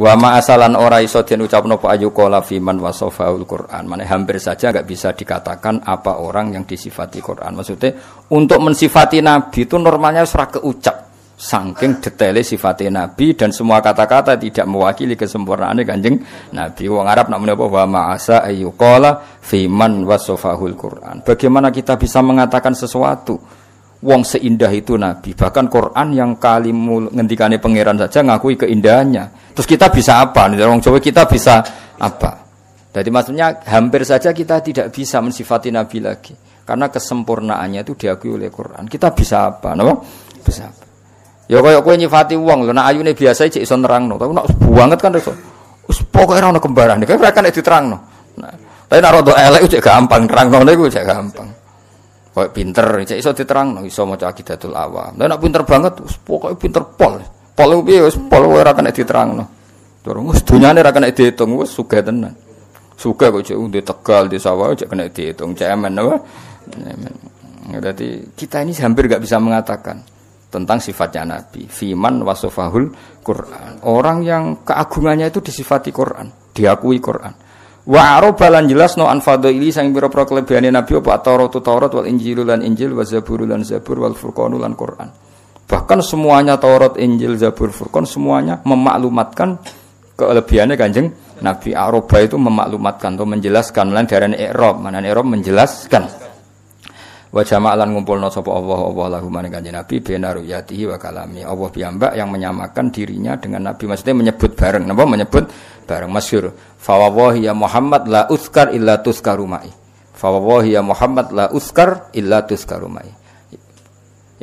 Wa ma asalan ora iso den ucapno apa ayu qala fiman wasafaul Quran. Mane hampir saja enggak bisa dikatakan apa orang yang disifati Quran. Maksudnya untuk mensifati nabi itu normalnya serak keucap. saking detailnya sifatnya Nabi dan semua kata-kata tidak mewakili kesempurnaannya kanjeng Nabi. Wong Arab nak menapa wa ma'asa ayukola fiman wasofahul Quran. Bagaimana kita bisa mengatakan sesuatu Wong seindah itu Nabi. Bahkan Quran yang kalimul ngendikane pangeran saja ngakui keindahannya. Terus kita bisa apa? Nih orang Jawa kita bisa apa? Jadi maksudnya hampir saja kita tidak bisa mensifati Nabi lagi. Karena kesempurnaannya itu diakui oleh Quran. Kita bisa apa? Nama? Bisa apa? Ya kaya kowe nyifati wong lho nek nah, ayune biasa cek iso nerangno, tapi nek banget kan iso. Wis pokoke ora ono kembaran, kaya ora kan diterangno. Nah, tapi nek rada elek cek gampang nerangno niku cek gampang. Kayak pinter, cek iso diterang, iso mau cak kidatul awam. Lah nak pinter banget, pokoknya pinter pol. Pol itu biasa, pol itu rakan itu diterang. No. Terus dunia ini rakan itu dihitung, wes suka tenan. Suka kok cek di tegal di sawah, cek kena dihitung, cek emen apa? Emen. Berarti kita ini hampir gak bisa mengatakan tentang sifatnya Nabi. Fiman wasofahul Quran. Orang yang keagungannya itu disifati Quran, diakui Quran. Wa arobalan jelas no anfadili sang biro pro kelebihane nabi apa Taurat Taurat wal Injil lan Injil wa Zabur lan Zabur wal Furqan lan Quran. Bahkan semuanya Taurat, Injil, Zabur, Furqan semuanya memaklumatkan kelebihannya kanjeng Nabi Aroba itu memaklumatkan atau menjelaskan lan darane Irob, mana Irob menjelaskan. Wa jama'lan ngumpulna sapa Allah Allah lahu maning kanjeng Nabi benar ruyatihi wa kalami. Allah piyambak yang menyamakan dirinya dengan Nabi maksudnya menyebut bareng. Napa menyebut bareng masyhur. Fa wallahi ya Muhammad la uskar illa tuskaru ma'i. Fa wallahi ya Muhammad la uskar illa tuskaru ma'i.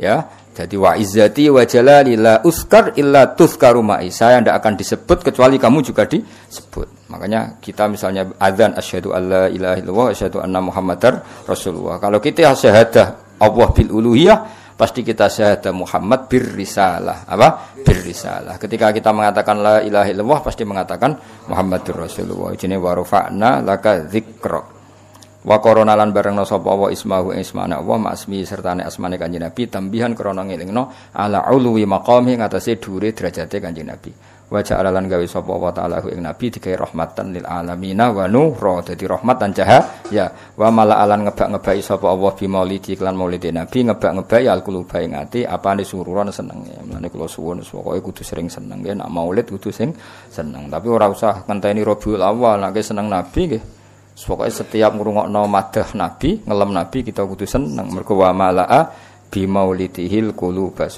Ya, jadi wa izzati wa jalali la uskar illa tuskaru ma'i. Saya tidak akan disebut kecuali kamu juga disebut. Makanya kita misalnya adzan asyhadu alla ilaha illallah asyhadu anna muhammadar rasulullah. Kalau kita syahadah Allah bil uluhiyah pasti kita syahadah Muhammad bir risalah. Apa? Bir risalah. Ketika kita mengatakan la ilaha illallah pasti mengatakan Muhammadur rasulullah. Jadi warufa'na laka dzikra. Wa korona lan bareng no sapa wa ismahu ismana wa masmi serta ne asmane kanjeng Nabi tambihan krana ngelingno ala ulwi maqami ngatasé dhuwure derajate kanjeng Nabi. Wa ja'ala lan gawe sapa wa ta'ala ing Nabi dikai rahmatan lil alamina wa nuhra dadi rahmat lan cahaya ya wa mala alan ngebak-ngebaki sapa Allah bi maulidi lan maulidi Nabi ngebak-ngebak ya alquluba ngati. Apa apane sururan seneng ya mlane kula suwun pokoke kudu sering seneng ya nak maulid kudu sing seneng tapi ora usah ngenteni Rabiul Awal nek seneng Nabi nggih Pokoknya setiap ngurungokno madah Nabi, ngelem Nabi kita kudu seneng mergo wa mala'a bimaulidihil qulubas.